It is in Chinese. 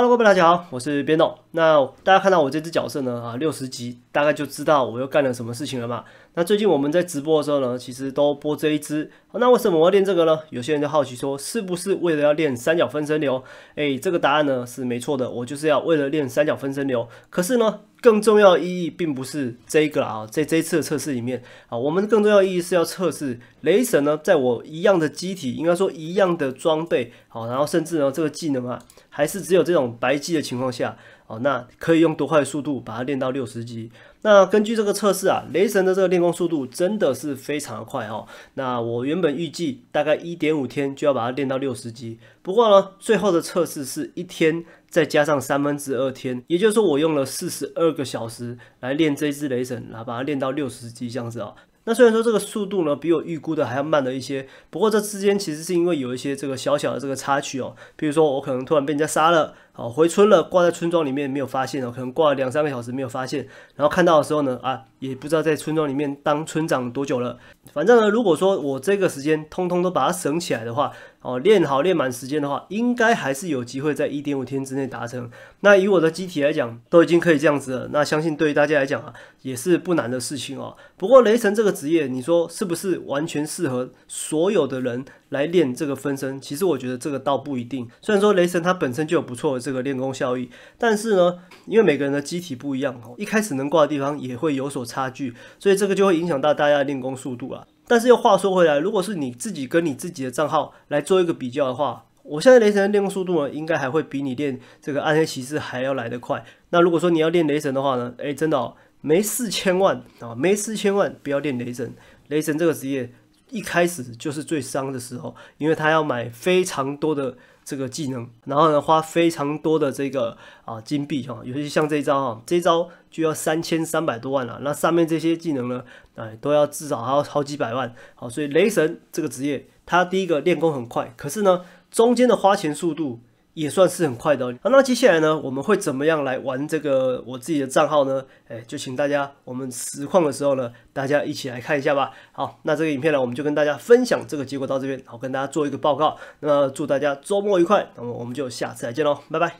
Hello，各位大家好，我是边董。那大家看到我这只角色呢，啊，六十级大概就知道我又干了什么事情了嘛。那最近我们在直播的时候呢，其实都播这一只。那为什么我要练这个呢？有些人就好奇说，是不是为了要练三角分身流？诶，这个答案呢是没错的，我就是要为了练三角分身流。可是呢。更重要意义并不是这个啊，在这一次的测试里面啊，我们更重要意义是要测试雷神呢，在我一样的机体，应该说一样的装备，好，然后甚至呢这个技能啊，还是只有这种白机的情况下。哦，那可以用多快的速度把它练到六十级？那根据这个测试啊，雷神的这个练功速度真的是非常的快哦。那我原本预计大概一点五天就要把它练到六十级，不过呢，最后的测试是一天再加上三分之二天，也就是说我用了四十二个小时来练这只雷神，然后把它练到六十级，这样子啊。那虽然说这个速度呢，比我预估的还要慢了一些，不过这之间其实是因为有一些这个小小的这个插曲哦，比如说我可能突然被人家杀了，好回村了，挂在村庄里面没有发现哦，可能挂了两三个小时没有发现，然后看到的时候呢，啊。也不知道在村庄里面当村长多久了。反正呢，如果说我这个时间通通都把它省起来的话，哦，练好练满时间的话，应该还是有机会在一点五天之内达成。那以我的机体来讲，都已经可以这样子了。那相信对于大家来讲啊，也是不难的事情哦。不过雷神这个职业，你说是不是完全适合所有的人来练这个分身？其实我觉得这个倒不一定。虽然说雷神它本身就有不错的这个练功效益，但是呢，因为每个人的机体不一样哦，一开始能挂的地方也会有所。差距，所以这个就会影响到大家的练功速度啊。但是又话说回来，如果是你自己跟你自己的账号来做一个比较的话，我现在雷神的练功速度呢，应该还会比你练这个暗黑骑士还要来得快。那如果说你要练雷神的话呢，哎，真的没四千万啊，没四千万不要练雷神，雷神这个职业。一开始就是最伤的时候，因为他要买非常多的这个技能，然后呢花非常多的这个啊金币哈，尤其像这一招哈，这一招就要三千三百多万了。那上面这些技能呢，哎，都要至少还要好几百万。好，所以雷神这个职业，他第一个练功很快，可是呢，中间的花钱速度。也算是很快的。好，那接下来呢，我们会怎么样来玩这个我自己的账号呢？哎，就请大家我们实况的时候呢，大家一起来看一下吧。好，那这个影片呢，我们就跟大家分享这个结果到这边，好，跟大家做一个报告。那祝大家周末愉快，那么我们就下次再见喽，拜拜。